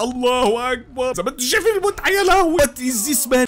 الله اكبر زي ما انتوا شايفين المتعه يا لهوي مان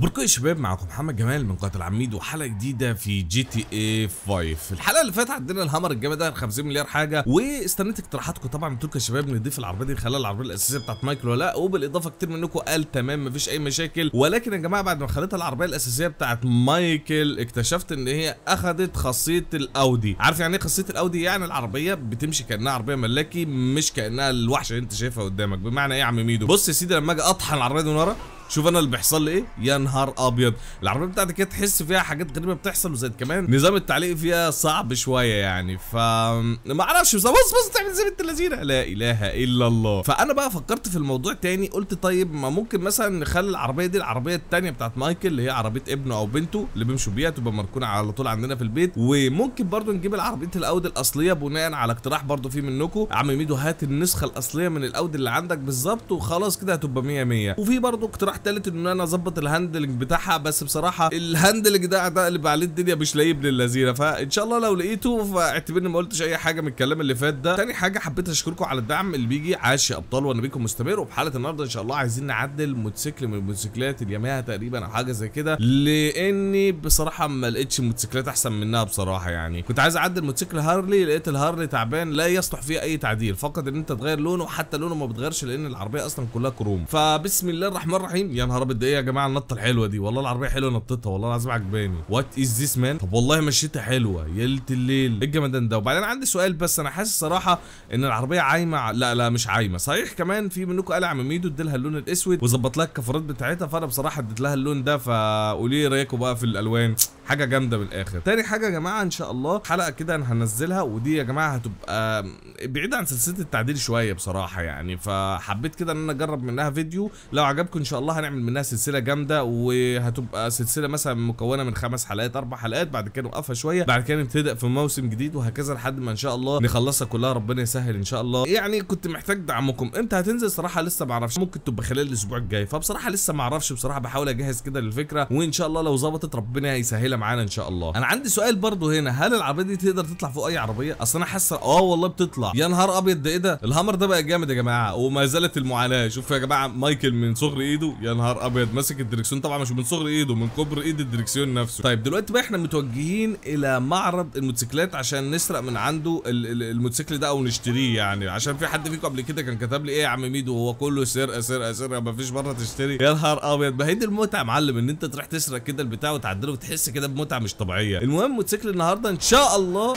اخباركم يا شباب معاكم محمد جمال من قناه العميد وحلقه جديده في جي تي اي 5 الحلقه اللي فاتت عندنا الهامر الجامد ده 50 مليار حاجه واستنيت اقتراحاتكم طبعا انتوا يا شباب نضيف العربيه دي خلال العربيه الاساسيه بتاعت مايكل ولا لا وبالاضافه كتير منكم قال تمام مفيش اي مشاكل ولكن يا جماعه بعد ما خليت العربيه الاساسيه بتاعت مايكل اكتشفت ان هي اخذت خاصيه الاودي عارف يعني ايه خاصيه الاودي يعني العربيه بتمشي كانها عربيه ملاكي مش كانها الوحش اللي انت شايفها قدامك بمعنى ايه يا عم ميدو بص يا سيدي لما اجي اطحن العربيه دي من ورا شوف انا اللي بيحصل لي ايه يا نهار ابيض العربيه بتاعتي كده تحس فيها حاجات غريبه بتحصل وزاد كمان نظام التعليق فيها صعب شويه يعني ف ما اعرفش بص بص تعمل زي بنت اللذينه لا اله الا الله فانا بقى فكرت في الموضوع تاني قلت طيب ما ممكن مثلا نخلي العربيه دي العربيه الثانيه بتاعت مايكل اللي هي عربيه ابنه او بنته اللي بيمشوا بيها تبقى مركونه على طول عندنا في البيت وممكن برضو نجيب العربيه الاود الاصليه بناء على اقتراح برضو في منكم عم ميدو هات النسخه الاصليه من الاود اللي عندك بالظبط وخلاص كده هتبقى 100 100 وفي برضو اقتراح احتلت ان انا اظبط الهاندلنج بتاعها بس بصراحه الهاندلنج ده هتقلب عليه الدنيا مش لاقيه ابن اللذينه فان شاء الله لو لقيته فاعتبرني ما قلتش اي حاجه من الكلام اللي فات ده تاني حاجه حبيت اشكركم على الدعم اللي بيجي عاش يا ابطال وانا بيكم مستمر وفي حلقه النهارده ان شاء الله عايزين نعدل موتوسيكل من الموتوسيكلات الياماها تقريبا او حاجه زي كده لاني بصراحه ما لقيتش موتوسيكلات احسن منها بصراحه يعني كنت عايز اعدل موتوسيكل هارلي لقيت الهارلي تعبان لا يصلح فيه اي تعديل فقط ان انت تغير لونه حتى لونه ما بتغيرش لان العربيه اصلا كلها كروم فبسم الله الرحمن الرحيم يا نهار ابيض ايه يا جماعه النطه الحلوه دي والله العربيه حلوه نطتها والله العظيم عجباني وات از ذيس مان طب والله مشيتها حلوه يا الليل ايه الجمدان ده وبعدين عندي سؤال بس انا حاسس صراحه ان العربيه عايمه لا لا مش عايمه صحيح كمان في منكم قال عم ميدو اديلها اللون الاسود وظبط لها الكفرات بتاعتها فانا بصراحه اديت لها اللون ده فقولي لي رايكم بقى في الالوان حاجه جامده بالاخر تاني حاجه يا جماعه ان شاء الله حلقه كده انا هنزلها ودي يا جماعه هتبقى بعيده عن سلسله التعديل شويه بصراحه يعني فحبيت كده ان انا اجرب منها فيديو لو عجبكم ان شاء الله هنعمل منها سلسله جامده وهتبقى سلسله مثلا مكونه من خمس حلقات اربع حلقات بعد كده نوقفها شويه بعد كده نبتدئ في موسم جديد وهكذا لحد ما ان شاء الله نخلصها كلها ربنا يسهل ان شاء الله يعني كنت محتاج دعمكم امتى هتنزل صراحه لسه ما اعرفش ممكن تبقى خلال الاسبوع الجاي فبصراحه لسه ما اعرفش بصراحه بحاول اجهز كده للفكره وان شاء الله لو ظبطت ربنا يسهلها معانا ان شاء الله انا عندي سؤال برضو هنا هل العربيه دي تقدر تطلع فوق اي عربيه اصل انا حاسه اه والله بتطلع يا نهار ابيض ده ايه ده الهامر ده بقى جامد يا جماعه وما زالت المعاناه شوف يا جماعه مايكل من صغر ايده يا نهار ابيض ماسك الدركسيون طبعا مش من صغر ايده من كبر ايد الدركسيون نفسه طيب دلوقتي بقى احنا متوجهين الى معرض الموتوسيكلات عشان نسرق من عنده الموتوسيكل ده او نشتريه يعني عشان في حد فيكم قبل كده كان كتب لي ايه يا عم ميدو هو كله سرقه سرقه سرقه مفيش مره تشتري يا نهار ابيض ما هي دي المتعه يا معلم ان انت تروح تسرق كده البتاع وتعدله وتحس كده متعه مش طبيعيه المهم موتوسيكل النهارده ان شاء الله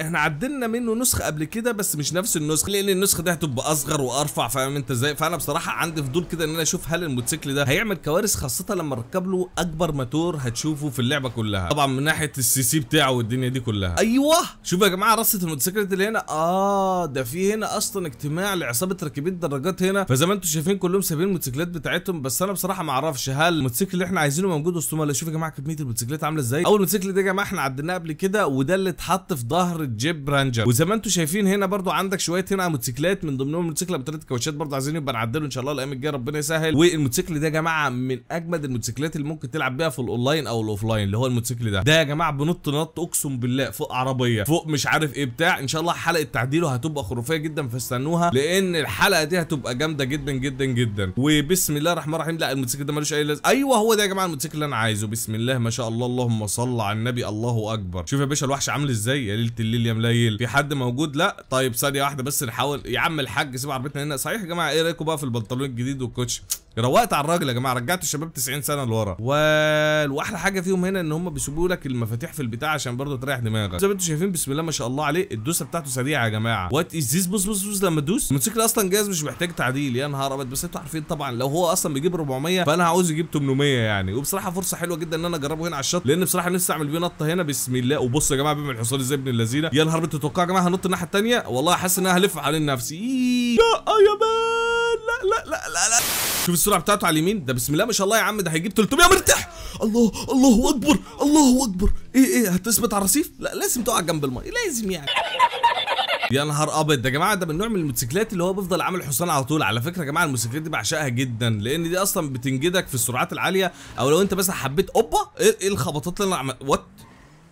احنا عدلنا منه نسخه قبل كده بس مش نفس النسخه لان النسخه دي هتبقى اصغر وارفع فاهم انت ازاي فانا بصراحه عندي فضول كده ان انا اشوف هل الموتوسيكل ده هيعمل كوارث خاصه لما اركب له اكبر موتور هتشوفه في اللعبه كلها طبعا من ناحيه السي سي بتاعه والدنيا دي كلها ايوه شوف يا جماعه رصه الموتوسيكل اللي هنا اه ده في هنا اصلا اجتماع لعصابه راكبين الدراجات هنا فزي ما انتم شايفين كلهم سايبين الموتوسيكلات بتاعتهم بس انا بصراحه ما اعرفش هل الموتوسيكل اللي احنا عايزينه موجود وسطهم ولا شوف يا جماعه كميه الموتوسيكلات عامله ازاي اول موتوسيكل ده يا جماعه احنا عديناه قبل كده وده اللي اتحط في ظهر الجيب رانجر وزي ما انتم شايفين هنا برضو عندك شويه هنا موتوسيكلات من ضمنهم موتوسيكل بثلاث كاوتشات برضو عايزين نبقى نعدله ان شاء الله الايام الجايه ربنا يسهل والموتوسيكل ده يا جماعه من اجمد الموتوسيكلات اللي ممكن تلعب بيها في الاونلاين او الاوفلاين اللي هو الموتوسيكل ده ده يا جماعه بنط نط اقسم بالله فوق عربيه فوق مش عارف ايه بتاع ان شاء الله حلقه تعديله هتبقى خرافيه جدا فاستنوها لان الحلقه دي هتبقى جامده جدا جدا جدا وبسم الله الرحمن الرحيم لا الموتوسيكل ده ملوش اي لازمه ايوه هو ده يا جماعه الموتوسيكل اللي انا عايزه بسم الله ما شاء الله اللهم صل على النبي الله اكبر شوف يا باشا الوحش عامل ازاي يا ليله الليل يا مليل في حد موجود لا طيب ثانيه واحده بس نحاول يا عم الحاج سيب عربيتنا هنا صحيح يا جماعه ايه رايكم بقى في البنطلون الجديد والكوتش روقت على الراجل يا جماعه رجعت الشباب 90 سنه لورا واحلى حاجه فيهم هنا ان هم بيسيبوا لك المفاتيح في البتاع عشان برضه تريح دماغك زي ما انتم شايفين بسم الله ما شاء الله عليه الدوسه بتاعته سريعه يا جماعه وات از ذيس بص بص بص لما تدوس الموتوسيكل اصلا جاهز مش محتاج تعديل يا نهار ابيض بس انتوا عارفين طبعا لو هو اصلا بيجيب 400 فانا عاوز يجيب 800 يعني وبصراحه فرصه حلوه جدا ان انا اجربه هنا على الشط لان بصراحه نفسي اعمل بيه نطه هنا بسم الله وبص يا جماعه بيعمل الحصان ازاي ابن اللذينه يا نهار ابيض تتوقعوا يا جماعه هنط الناحيه الثانيه والله حاسس ان انا هلف حوالين نفسي إيه. لا يا باي. لا لا لا لا شوف السرعه بتاعته على اليمين ده بسم الله ما شاء الله يا عم ده هيجيب 300 مرتاح الله الله اكبر الله اكبر ايه ايه هتثبت على الرصيف لا لازم تقع جنب الميه لازم يعني يا نهار ابيض ده يا جماعه ده من نوع من الموتوسيكلات اللي هو بيفضل عامل حصان على طول على فكره يا جماعه الموتوسيكلات دي بعشقها جدا لان دي اصلا بتنجدك في السرعات العاليه او لو انت مثلا حبيت اوبا ايه, إيه الخبطات اللي انا عملت وات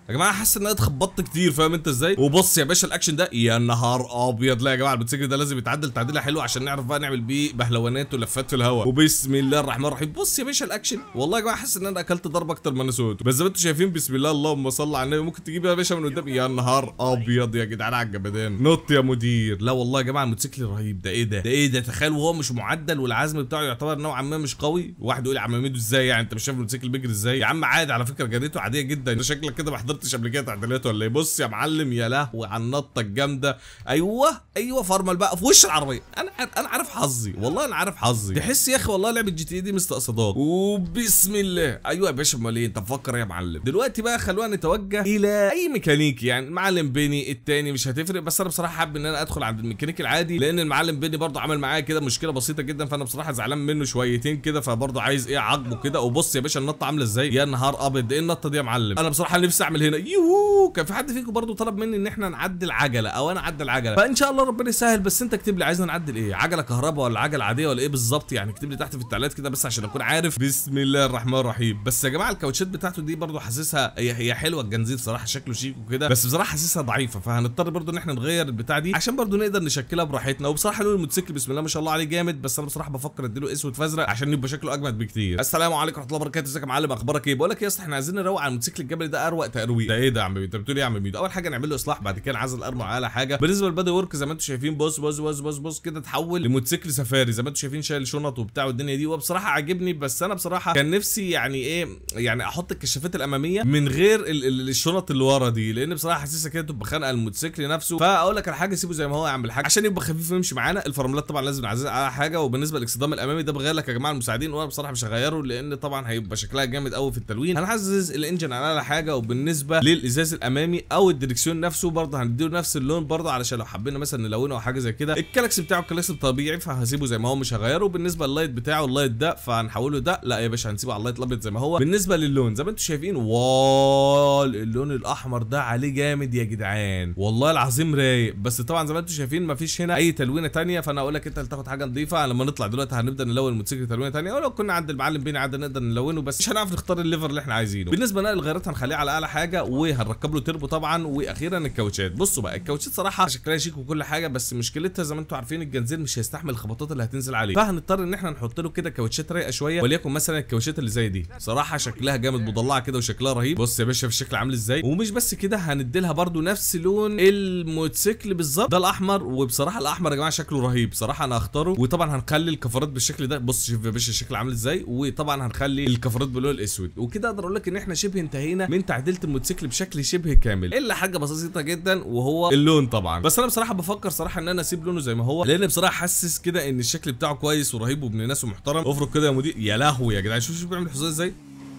يا جماعه حاسس ان انا اتخبطت كتير فاهم انت ازاي وبص يا باشا الاكشن ده يا نهار ابيض لا يا جماعه الموتوسيكل ده لازم يتعدل تعديله حلوه عشان نعرف بقى نعمل بيه بهلوانات ولفات في الهواء وبسم الله الرحمن الرحيم بص يا باشا الاكشن والله يا جماعه حاسس ان انا اكلت ضرب اكتر ما انا سويته بس زي ما انتم شايفين بسم الله اللهم صل على النبي ممكن تجيب يا باشا من قدام يا نهار ابيض يا جدعان على الجبدان نط يا مدير لا والله يا جماعه الموتوسيكل رهيب ده ايه ده ده ايه ده تخيل وهو مش معدل والعزم بتاعه يعتبر نوعا ما مش قوي واحد يقول يا عم ازاي يعني انت مش شايف الموتوسيكل بيجري ازاي يا عم عادي على فكره جريته عاديه جدا ده شكلك كده حضرتش قبل كده تعديلات ولا ايه بص يا معلم يا لهوي على النطه الجامده ايوه ايوه فرمل بقى في وش العربيه انا انا عارف حظي والله انا عارف حظي تحس يا اخي والله لعبه جي تي إيه دي مستقصداك وبسم الله ايوه يا باشا امال ايه انت مفكر إيه يا معلم دلوقتي بقى خلونا نتوجه الى اي ميكانيكي يعني المعلم بيني الثاني مش هتفرق بس انا بصراحه حابب ان انا ادخل عند الميكانيكي العادي لان المعلم بيني برضه عمل معايا كده مشكله بسيطه جدا فانا بصراحه زعلان منه شويتين كده فبرضه عايز ايه عاقبه كده وبص يا باشا النطه عامله ازاي يا نهار ابيض ايه النطه دي يا معلم انا بصراحه نفسي اعمل هنا يوهو كان في حد فيكم برضو طلب مني ان احنا نعدل عجله او انا اعدل عجله فان شاء الله ربنا يسهل بس انت اكتب لي عايزنا نعدل ايه عجله كهرباء ولا عجله عاديه ولا ايه بالظبط يعني اكتب لي تحت في التعليقات كده بس عشان اكون عارف بسم الله الرحمن الرحيم بس يا جماعه الكاوتشات بتاعته دي برضو حاسسها هي هي حلوه الجنزير صراحه شكله شيك وكده بس بصراحه حاسسها ضعيفه فهنضطر برضو ان احنا نغير البتاع دي عشان برضو نقدر نشكلها براحتنا وبصراحه لون الموتوسيكل بسم الله ما شاء الله عليه جامد بس انا بصراحه بفكر اديله اسود فازرق عشان يبقى شكله اجمد بكتير السلام عليكم ورحمه الله وبركاته ازيك يا معلم اخبارك ايه بقول لك يا اسطى احنا عايزين نروق على الموتوسيكل الجبلي ده اروق تقريبا ترويق ده ايه ده يا عم انت بتقول ايه يا عم ميدو اول حاجه نعمل له اصلاح بعد كده عزل ارمو على حاجه بالنسبه للبادي ورك زي ما انتم شايفين بص بص بص بص بص كده اتحول لموتوسيكل سفاري زي ما انتم شايفين شايل شنط وبتاع والدنيا دي وبصراحه عاجبني بس انا بصراحه كان نفسي يعني ايه يعني احط الكشافات الاماميه من غير الشنط اللي ورا دي لان بصراحه حاسسها كده تبقى خانقه الموتوسيكل نفسه فاقول لك على حاجه سيبه زي ما هو يا عم الحاج عشان يبقى خفيف ويمشي معانا الفراملات طبعا لازم نعزل على حاجه وبالنسبه للاصطدام الامامي ده بغير لك يا جماعه المساعدين وانا بصراحه مش هغيره لان طبعا هيبقى شكلها جامد قوي في التلوين هنعزز الانجن على حاجه وبالنسبه بالنسبه للازاز الامامي او الدركسيون نفسه برضه هنديله نفس اللون برضه علشان لو حبينا مثلا نلونه او حاجه زي كده الكلاكس بتاعه كلاكس طبيعي فهسيبه زي ما هو مش هغيره بالنسبه لللايت بتاعه اللايت ده فهنحوله ده لا يا باشا هنسيبه على اللايت الابيض زي ما هو بالنسبه للون زي ما انتم شايفين واو اللون الاحمر ده عليه جامد يا جدعان والله العظيم رايق بس طبعا زي ما انتم شايفين مفيش هنا اي تلوينه ثانيه فانا اقول لك انت اللي تاخد حاجه نظيفه لما نطلع دلوقتي هنبدا نلون الموتوسيكل تلوينه ثانيه ولو كنا عند المعلم بينا عاد نقدر نلونه بس مش هنعرف نختار الليفر اللي احنا عايزينه بالنسبه لنقل الغيارات هنخليه على اعلى حاجه حاجه وهنركب له تربو طبعا واخيرا الكاوتشات بصوا بقى الكاوتشات صراحه شكلها شيك وكل حاجه بس مشكلتها زي ما انتم عارفين الجنزير مش هيستحمل الخبطات اللي هتنزل عليه فهنضطر ان احنا نحط له كده كاوتشات رايقه شويه وليكن مثلا الكاوتشات اللي زي دي صراحه شكلها جامد مضلعه كده وشكلها رهيب بص يا باشا في الشكل عامل ازاي ومش بس كده هندي لها برده نفس لون الموتوسيكل بالظبط ده الاحمر وبصراحه الاحمر يا جماعه شكله رهيب صراحه انا هختاره وطبعا هنخلي الكفرات بالشكل ده بص شوف يا باشا الشكل عامل ازاي وطبعا هنخلي الكفرات باللون الاسود وكده اقدر اقول لك ان احنا شبه انتهينا من تعديله الموتوسيكل بشكل شبه كامل الا حاجه بسيطه جدا وهو اللون طبعا بس انا بصراحه بفكر صراحه ان انا اسيب لونه زي ما هو لان بصراحه حاسس كده ان الشكل بتاعه كويس ورهيب وابن ناس ومحترم افرض كده يا مدير يا لهوي يا جدعان شوف شوف بيعمل حساسيه ازاي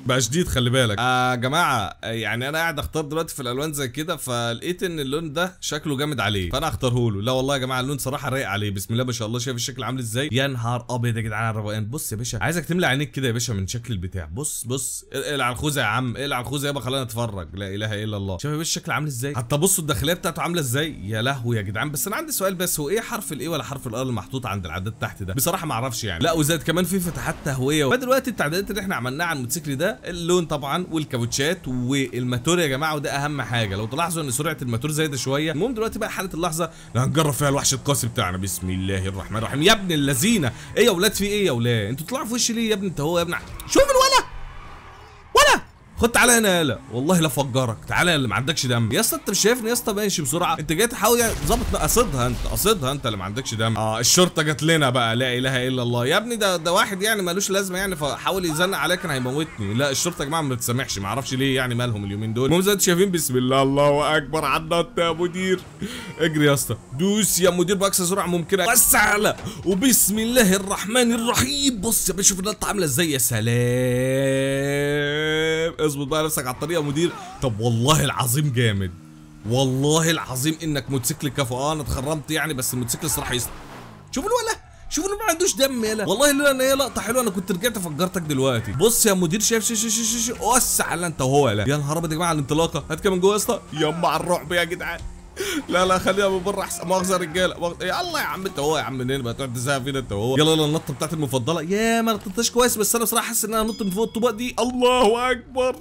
بقى شديد خلي بالك آه جماعه يعني انا قاعد اختار دلوقتي في الالوان زي كده فلقيت ان اللون ده شكله جامد عليه فانا اختاره له لا والله يا جماعه اللون صراحه رايق عليه بسم الله ما شاء الله شايف الشكل عامل ازاي يا نهار ابيض يا جدعان على الروقان بص يا باشا عايزك تملى عينيك كده يا باشا من شكل البتاع بص بص اقلع الخوذه يا عم اقلع الخوذه يابا خلينا نتفرج لا اله الا الله شايف يا باشا الشكل عامل ازاي حتى بصوا الداخليه بتاعته عامله ازاي يا لهوي يا جدعان بس انا عندي سؤال بس هو ايه حرف الايه ولا حرف الار المحطوط عند العداد تحت ده بصراحه ما اعرفش يعني لا وزاد كمان في فتحات تهويه دلوقتي التعديلات اللي احنا عملناها على الموتوسيكل ده اللون طبعا والكابوتشات والماتور يا جماعه وده اهم حاجه لو تلاحظوا ان سرعه الماتور زايده شويه المهم دلوقتي بقى حاله اللحظه اللي هنجرب فيها الوحش القاسي بتاعنا بسم الله الرحمن الرحيم يا ابن اللذينه ايه يا ولاد في ايه يا ولاد انتوا طلعوا في وشي ليه يا ابني انت هو يا ابني شوف الولد خد تعالى هنا يالا والله لا افجرك تعالى يالا ما عندكش دم يا اسطى انت مش شايفني يا اسطى ماشي بسرعه انت جاي تحاول يعني تظبط قصدها انت قصدها انت اللي ما عندكش دم اه الشرطه جت لنا بقى لا اله الا الله يا ابني ده ده واحد يعني مالوش لازمه يعني فحاول يزنق عليك انا هيموتني لا الشرطه يا جماعه ما بتسامحش ما اعرفش ليه يعني مالهم اليومين دول المهم زي انتوا شايفين بسم الله الله اكبر على النط يا مدير اجري يا اسطى دوس يا مدير باقصى سرعه ممكنه بس على وبسم الله الرحمن الرحيم بص يا باشا شوف النط عامله ازاي يا سلام اظبط بقى نفسك على الطريق يا مدير طب والله العظيم جامد والله العظيم انك موتوسيكل كفو اه انا اتخرمت يعني بس الموتوسيكل صراحة يستحق شوف الولا شوف انه ما عندوش دم يلا والله لولا ان هي لقطه حلوه انا كنت رجعت فجرتك دلوقتي بص يا مدير شايف شي شي شي شي, شي. وسع على انت وهو يلا يا نهار ابيض يا جماعه الانطلاقه هات كده من جوه يا اسطى يما على الرعب يا جدعان لا لا خليها من برا احسن مؤاخذه يا رجاله يا الله يا عم انت هو يا عم منين بقى تقعد تزهق فينا انت هو يلا يلا النطه بتاعتي المفضله يا ما نطتهاش كويس بس انا بصراحه حاسس ان انا نط من فوق الطوبات دي الله اكبر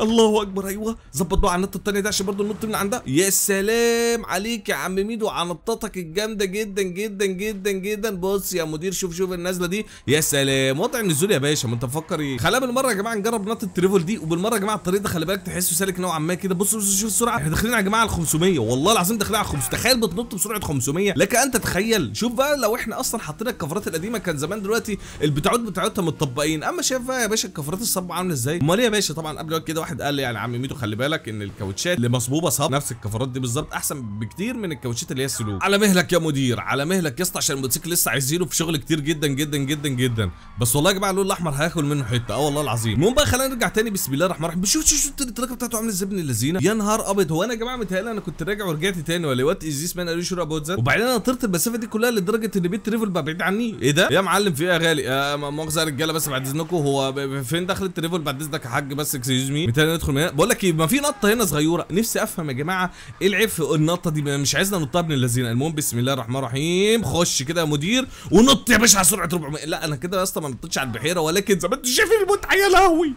الله اكبر ايوه ظبط بقى على النط الثانيه ده عشان برضه ننط من عندها يا سلام عليك يا عم ميدو على نطتك الجامده جدا جدا جدا جدا بص يا مدير شوف شوف النازله دي يا سلام وضع النزول يا باشا ما انت مفكر ايه خلينا بالمره يا جماعه نجرب نط التريفل دي وبالمره يا جماعه الطريق ده خلي بالك تحسه سالك نوعا ما كده بص بص شوف السرعه احنا داخلين يا جماعه على 500 والله العظيم داخلين على 500 تخيل بتنط بسرعه 500 لك ان تتخيل شوف بقى لو احنا اصلا حطينا الكفرات القديمه كان زمان دلوقتي البتاعات بتاعتها متطبقين اما شايف بقى يا باشا الكفرات الصب عامله ازاي امال إيه يا باشا طبعا جواد كده واحد قال لي يعني عم ميتو خلي بالك ان الكاوتشات اللي مصبوبه صب نفس الكفرات دي بالظبط احسن بكتير من الكاوتشات اللي هي السلوك على مهلك يا مدير على مهلك يا اسطى عشان الموتوسيكل لسه عايزينه في شغل كتير جدا جدا جدا جدا بس والله يا جماعه اللون الاحمر هياكل منه حته اه والله العظيم المهم بقى خلينا نرجع تاني بسم الله الرحمن الرحيم شوف شوف التركه التراك بتاعته عامل ازاي ابن اللذينه يا نهار ابيض هو انا يا جماعه متهيألي انا كنت راجع ورجعت تاني ولا وات از ذيس مان ار شور اباوت ذات وبعدين انا طرت المسافه دي كلها لدرجه ان بيت تريفل بقى بعيد عني ايه ده يا معلم في ايه يا غالي مؤاخذه يا رجاله بس بعد اذنكم هو فين دخل التريفل بعد اذنك يا حاج بس اكسكيوز مي متى ندخل من بقول لك ايه ما في نطه هنا صغيره نفسي افهم يا جماعه ايه العيب في النطه دي مش عايزنا ننطها ابن اللذينه المهم بسم الله الرحمن الرحيم خش كده يا مدير ونط يا باشا على سرعه 400 لا انا كده يا اسطى ما نطتش على البحيره ولكن زي ما انتم شايفين المتعه يا لهوي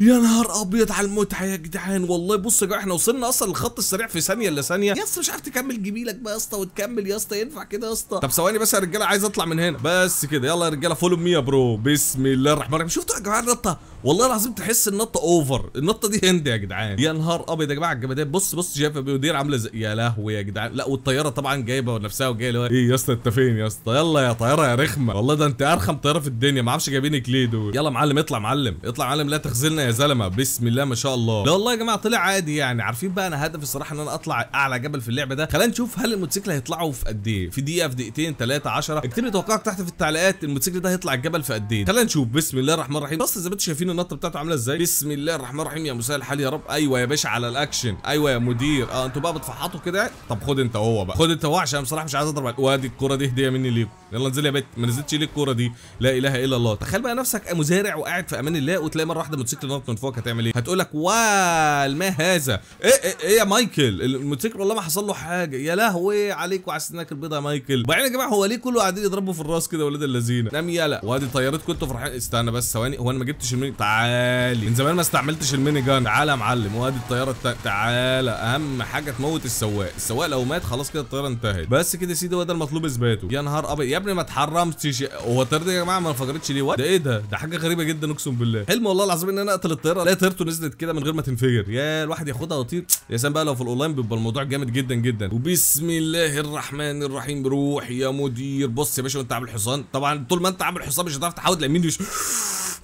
يا نهار ابيض على المتعه يا جدعان والله بص يا جماعه احنا وصلنا اصلا للخط السريع في ثانيه الا ثانيه يا اسطى مش عارف تكمل جميلك بقى يا اسطى وتكمل يا اسطى ينفع كده يا اسطى طب ثواني بس يا رجاله عايز اطلع من هنا بس كده يلا يا رجاله فولو مي يا برو بسم الله الرحمن الرحيم شفتوا يا جماعه النطه والله العظيم تحس النطه اوفر النطه دي هند يا جدعان يا نهار ابيض يا جماعه الجمادات بص بص شايف بيودير عامله زي يا لهوي يا جدعان لا والطياره طبعا جايبه نفسها وجايه اللي هو ايه يا اسطى انت فين يا اسطى يلا يا طياره يا رخمه والله ده انت ارخم طياره في الدنيا ما اعرفش جايبينك ليه دول يلا معلم اطلع معلم اطلع معلم لا تخذلنا يا زلمه بسم الله ما شاء الله لا والله يا جماعه طلع عادي يعني عارفين بقى انا هدفي الصراحه ان انا اطلع اعلى جبل في اللعبه ده خلينا نشوف هل الموتوسيكل هيطلعوا في قد ايه في دقيقه في دقيقتين 3 10 اكتب لي توقعك تحت في التعليقات الموتوسيكل ده هيطلع الجبل في قد ايه خلينا نشوف بسم الله الرحمن الرحيم بص زي ما انتم شايفين النط بتاعته عامله ازاي بسم الله الرحمن الرحيم يا مساء الحال يا رب ايوه يا باشا على الاكشن ايوه يا مدير اه انتوا بقى بتفحطوا كده طب خد انت وهو بقى خد انت وهو عشان بصراحه مش عايز اضرب وادي الكوره دي هديه مني ليكم يلا انزل يا بت ما نزلتش ليه الكوره دي لا اله الا الله تخيل بقى نفسك مزارع وقاعد في امان الله وتلاقي مره واحده موتوسيكل نط من فوقك هتعمل ايه هتقول لك وال ما هذا ايه ايه, إيه يا مايكل الموتوسيكل والله ما حصل له حاجه يا لهوي عليك وعلى سنك البيضه يا مايكل وبعدين يا جماعه هو ليه كله قاعدين يضربوا في الراس كده ولاد اللذينه نام يلا وادي طيارتكم انتوا فرحان استنى بس ثواني هو انا ما جبتش المنيو طيب تعالي من زمان ما استعملتش الميني جان تعالى يا معلم وادي الطياره تعالى اهم حاجه تموت السواق السواق لو مات خلاص كده الطياره انتهت بس كده يا سيدي هو ده المطلوب اثباته يا نهار ابيض يا ابني ما اتحرمتش هو الطياره يا جماعه ما انفجرتش ليه ده ايه ده ده حاجه غريبه جدا اقسم بالله حلم والله العظيم ان انا اقتل الطياره الاقي طيارته نزلت كده من غير ما تنفجر يا الواحد ياخدها ويطير يا سلام بقى لو في الاونلاين بيبقى الموضوع جامد جدا جدا وبسم الله الرحمن الرحيم روح يا مدير بص يا باشا وانت عامل حصان طبعا طول ما انت عامل حصان مش هتعرف تحاول اليمين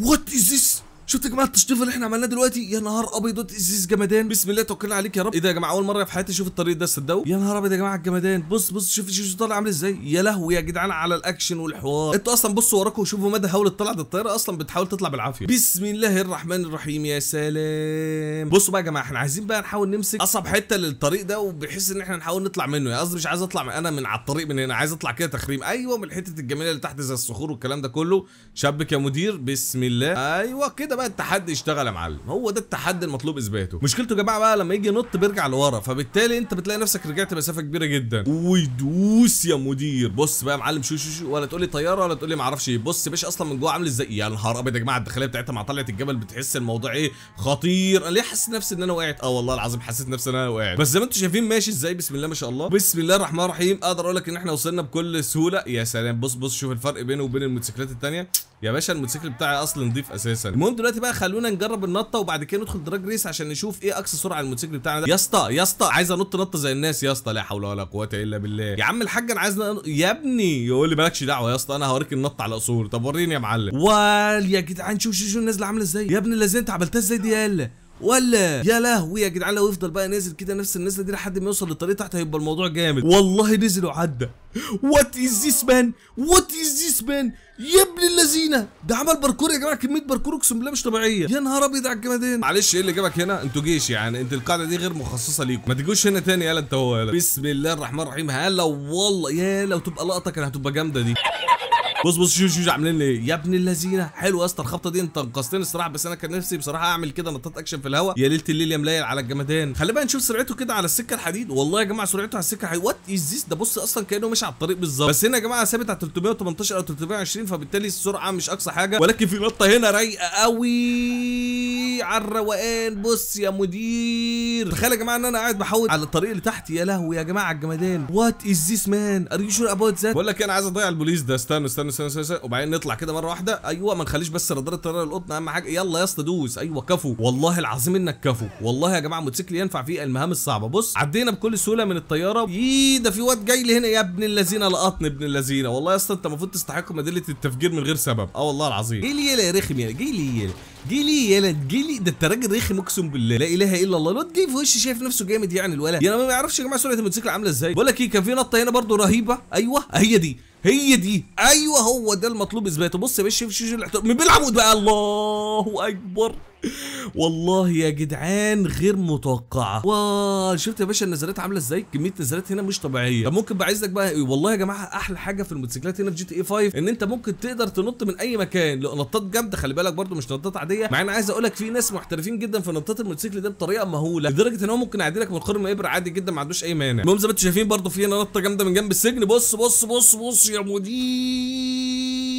وات از ذس شفت يا جماعه التشطيف اللي احنا عملناه دلوقتي يا نهار ابيض ازيز جمدان بسم الله توكلنا عليك يا رب ايه ده يا جماعه اول مره في حياتي اشوف الطريق ده صدقوا يا نهار ابيض يا جماعه الجمدان بص بص شوف شوف طالع عامل ازاي يا لهوي يا جدعان على الاكشن والحوار انتوا اصلا بصوا وراكم وشوفوا مدى هوله طلعت الطياره اصلا بتحاول تطلع بالعافيه بسم الله الرحمن الرحيم يا سلام بصوا بقى يا جماعه احنا عايزين بقى نحاول نمسك اصعب حته للطريق ده وبحيث ان احنا نحاول نطلع منه يعني قصدي مش عايز اطلع من انا من على الطريق من هنا عايز اطلع كده تخريم ايوه من الحته الجميله اللي تحت زي الصخور والكلام ده كله شبك يا مدير بسم الله ايوه كده بقى التحدي اشتغل يا معلم هو ده التحدي المطلوب اثباته مشكلته يا جماعه بقى لما يجي ينط بيرجع لورا فبالتالي انت بتلاقي نفسك رجعت مسافه كبيره جدا ويدوس يا مدير بص بقى يا معلم شو شو شو ولا تقول لي طياره ولا تقول لي ما اعرفش ايه بص يا باشا اصلا من جوه عامل ازاي يا نهار ابيض يا جماعه الداخليه بتاعتها مع طلعه الجبل بتحس الموضوع ايه خطير انا ليه حاسس نفسي ان انا وقعت اه والله العظيم حسيت نفسي ان انا وقعت بس زي ما انتم شايفين ماشي ازاي بسم الله ما شاء الله بسم الله الرحمن الرحيم اقدر اقول لك ان احنا وصلنا بكل سهوله يا سلام بص بص شوف الفرق بينه وبين الموتوسيكلات الثانيه يا باشا الموتوسيكل بتاعي اصلا نضيف اساسا المهم دلوقتي دلوقتي بقى خلونا نجرب النطه وبعد كده ندخل دراج ريس عشان نشوف ايه اقصى سرعه الموتوسيكل بتاعنا ده يا اسطى يا اسطى عايز انط نطه زي الناس يا اسطى لا حول ولا قوه الا بالله يا عم الحاج انا عايز أن... يا ابني يقول لي مالكش دعوه يا اسطى انا هوريك النط على قصور طب وريني يا معلم وال يا جدعان شوف شوف شوف نازله عامله ازاي يا ابني لازم انت عملتها ازاي دي يالا ولا يا لهوي يا جدعان لو يفضل بقى نازل كده نفس النزله دي لحد ما يوصل للطريق تحت هيبقى الموضوع جامد والله نزل وعدى وات از ذيس مان وات از ذيس مان يا ابن اللذينه ده عمل باركور يا جماعه كميه باركور اقسم بالله مش طبيعيه يا نهار ابيض على الجمادين معلش ايه اللي جابك هنا انتوا جيش يعني انت القاعده دي غير مخصصه ليكم ما تجوش هنا تاني يالا انت هو يالا بسم الله الرحمن الرحيم هلا والله يا لو تبقى لقطه كانت هتبقى جامده دي بص بص شوف شوف عاملين ايه يا ابن اللذينه حلو يا اسطى الخبطه دي انت انقذتني الصراحه بس انا كان نفسي بصراحه اعمل كده نطات اكشن في الهواء يا ليله الليل يا مليل على الجمدان خلي بقى نشوف سرعته كده على السكه الحديد والله يا جماعه سرعته على السكه الحديد وات از ده بص اصلا كانه ماشي على الطريق بالظبط بس هنا يا جماعه ثابت على 318 او 320 فبالتالي السرعه مش اقصى حاجه ولكن في نطه هنا رايقه قوي على الروقان بص يا مدير تخيل يا جماعه ان انا قاعد بحوط على الطريق اللي تحت يا لهوي يا جماعه على الجمدان وات از ذيس مان ار يو شور اباوت ذات بقول لك انا عايز اضيع البوليس ده استنى استنى استنى, استنى, استنى. وبعدين نطلع كده مره واحده ايوه ما نخليش بس رادار الطياره القطن اهم حاجه يلا يا اسطى دوس ايوه كفو والله العظيم انك كفو والله يا جماعه موتوسيكل ينفع في المهام الصعبه بص عدينا بكل سهوله من الطياره يي إيه، ده في واد جاي لي هنا يا ابن اللذينه لقطني ابن اللذينه والله يا اسطى انت المفروض تستحق مدله التفجير من غير سبب اه والله العظيم جيلي يا رخم يا جيلي جيلي يا ولد جيلي ده انت راجل رخم اقسم بالله لا اله الا الله الواد جاي في وشي شايف نفسه جامد يعني الولد يعني ما يعرفش يا جماعه سرعه الموتوسيكل عامله ازاي بقول لك ايه كان في نطه هنا برده رهيبه ايوه هي دي هي دي ايوه هو ده المطلوب اثباته بص يا باشا شوف شوف الاحترام بيلعب بقى الله اكبر والله يا جدعان غير متوقعه واو شفت يا باشا النزلات عامله ازاي كميه نزلات هنا مش طبيعيه طب ممكن بقى بقى والله يا جماعه احلى حاجه في الموتوسيكلات هنا في جي تي اي 5 ان انت ممكن تقدر تنط من اي مكان نطات جامده خلي بالك برده مش نطات عاديه مع ان عايز اقول لك في ناس محترفين جدا في نطات الموتوسيكل ده بطريقه مهوله لدرجه ان هو ممكن يعدي لك من قرن ابره عادي جدا ما عندوش اي مانع المهم زي ما انتم شايفين برده في هنا نطه جامده من جنب السجن بص بص بص بص يا مدير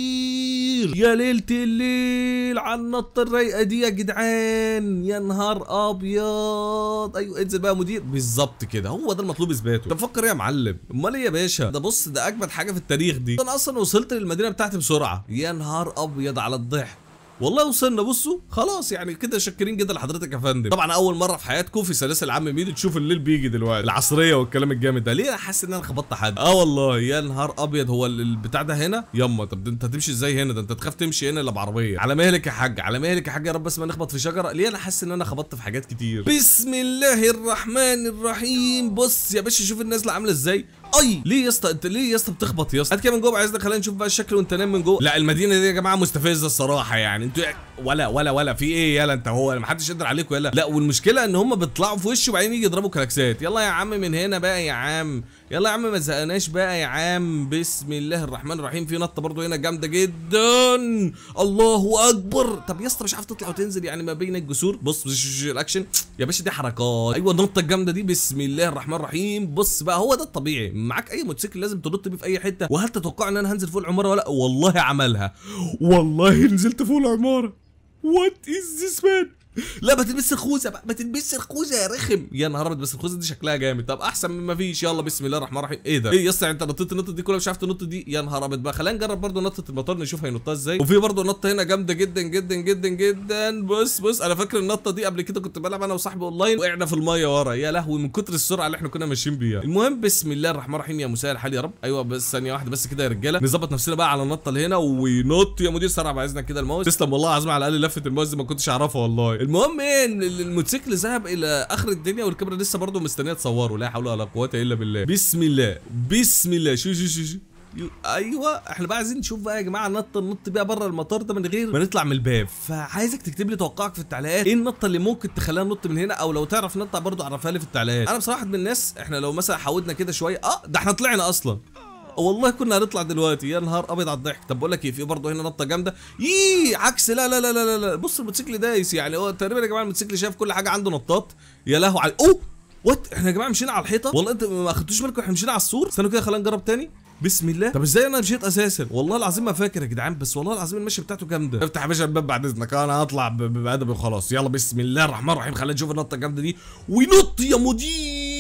كتير يا ليلة الليل عالنط الرايقة دي يا جدعان يا نهار ابيض ايوه انزل بقى مدير بالظبط كده هو ده المطلوب اثباته طب فكر ايه يا معلم امال ايه يا باشا ده بص ده اجمد حاجة في التاريخ دي انا اصلا وصلت للمدينة بتاعتي بسرعة يا نهار ابيض على الضحك والله وصلنا بصوا خلاص يعني كده شاكرين جدا لحضرتك يا فندم طبعا اول مره في حياتكم في سلاسل عم ميدو تشوف الليل بيجي دلوقتي العصريه والكلام الجامد ده ليه انا حاسس ان انا خبطت حد اه والله يا نهار ابيض هو البتاع ده هنا يما طب انت هتمشي ازاي هنا ده انت تخاف تمشي هنا الا بعربيه على مهلك يا حاج على مهلك يا حاج يا رب بس ما نخبط في شجره ليه انا حاسس ان انا خبطت في حاجات كتير بسم الله الرحمن الرحيم بص يا باشا شوف الناس عامله ازاي اي ليه يا اسطى انت ليه يا اسطى بتخبط يا اسطى كده من جوه عايزنا خلينا نشوف بقى الشكل وانت نايم من جوه لا المدينه دي يا جماعه مستفزه الصراحه يعني انتوا ولا ولا ولا في ايه يالا انت هو ما حدش يقدر عليكم يالا لا والمشكله ان هم بيطلعوا في وشه وبعدين يجي يضربوا كلاكسات يلا يا عم من هنا بقى يا عم يلا يا عم ما زهقناش بقى يا عم بسم الله الرحمن الرحيم في نطه برضو هنا جامده جدا الله اكبر طب يا اسطى مش عارف تطلع وتنزل يعني ما بين الجسور بص الاكشن يا باشا دي حركات ايوه النطه الجامده دي بسم الله الرحمن الرحيم بص بقى هو ده الطبيعي معاك اي موتوسيكل لازم تنط بيه في اي حته وهل تتوقع ان انا هنزل فوق العماره ولا والله عملها والله نزلت فوق العماره وات از ذس مان لا ما تلبسش الخوذه بقى ما تلبسش الخوذه يا رخم يا نهار ابيض بس الخوذه دي شكلها جامد طب احسن من ما فيش يلا بسم الله الرحمن الرحيم ايه ده ايه يا اسطى انت نطيت النطه دي كلها مش عارف تنط دي يا نهار ابيض بقى خلينا نجرب برده نطه المطار نشوف هينطها ازاي وفي برده نطه هنا جامده جدا جدا جدا جدا بص بص انا فاكر النطه دي قبل كده كنت بلعب انا وصاحبي اونلاين وقعنا في الميه ورا يا لهوي من كتر السرعه اللي احنا كنا ماشيين بيها المهم بسم الله الرحمن الرحيم يا مساء الحال يا رب ايوه بس ثانيه واحده بس كده يا رجاله نظبط نفسنا بقى على النطه اللي هنا ونط يا مدير سرع بعزنا كده الماوس تسلم والله العظيم على الاقل لفه الماوس ما كنتش اعرفها والله المهم ايه الموتوسيكل ذهب الى اخر الدنيا والكاميرا لسه برضه مستنيه تصوره لا حول ولا قوه الا بالله بسم الله بسم الله شو شو شو, شو. ايوه احنا بقى عايزين نشوف بقى يا جماعه نط ننط بيها بره المطار ده من غير ما نطلع من الباب فعايزك تكتب لي توقعك في التعليقات ايه النطه اللي ممكن تخلينا ننط من هنا او لو تعرف نطه برضه عرفها لي في التعليقات انا بصراحه من الناس احنا لو مثلا حاولنا كده شويه اه ده احنا طلعنا اصلا والله كنا هنطلع دلوقتي يا نهار ابيض على الضحك طب بقول لك ايه في برضه هنا نطه جامده يي عكس لا لا لا لا لا بص الموتوسيكل دايس يعني هو تقريبا يا جماعه الموتوسيكل شايف كل حاجه عنده نطاط يا لهو على اوه وات احنا يا جماعه مشينا على الحيطه والله انت ما خدتوش بالكم احنا مشينا على السور استنوا كده خلينا نجرب تاني بسم الله طب ازاي انا مشيت اساسا والله العظيم ما فاكر يا جدعان بس والله العظيم المشي بتاعته جامده افتح يا باشا الباب بعد اذنك انا هطلع بادب وخلاص يلا بسم الله الرحمن الرحيم خلينا نشوف النطه الجامده دي وينط يا مدير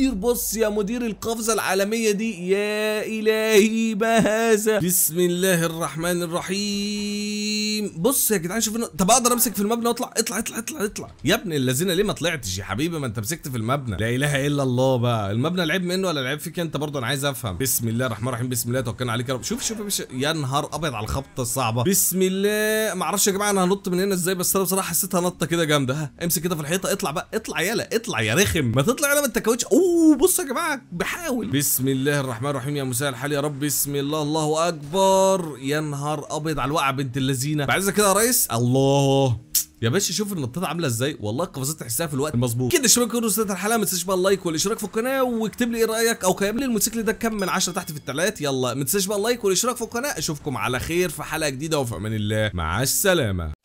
كتير بص يا مدير القفزة العالمية دي يا إلهي ما هذا بسم الله الرحمن الرحيم بص يا جدعان شوف طب أقدر أمسك في المبنى وأطلع اطلع اطلع اطلع اطلع يا ابن اللذينة ليه ما طلعتش يا حبيبي ما أنت مسكت في المبنى لا إله إلا الله بقى المبنى العيب منه ولا العيب فيك أنت برضه أنا عايز أفهم بسم الله الرحمن الرحيم بسم الله توكلنا عليك يا رب شوف شوف يا باشا يا نهار أبيض على الخبطة الصعبة بسم الله ما أعرفش يا جماعة أنا هنط من هنا إزاي بس أنا بصراحة حسيتها نطة كده جامدة ها امسك كده في الحيطة اطلع بقى اطلع يالا اطلع يا رخم ما تطلع يالا ما أنت كاوتش أوه اوه بص يا جماعه بحاول بسم الله الرحمن الرحيم يا مساء الحال يا رب بسم الله الله اكبر يا نهار ابيض على الوقعه بنت اللذينه بعد كده يا ريس الله يا باشا شوف النطاط عامله ازاي والله قفزات تحسها في الوقت المظبوط كده شباب كده وصلت الحلقه ما تنساش بقى اللايك والاشتراك في القناه واكتب لي ايه رايك او قيم لي الموتوسيكل ده كم من 10 تحت في التعليقات يلا ما تنساش بقى اللايك والاشتراك في القناه اشوفكم على خير في حلقه جديده وفي امان الله مع السلامه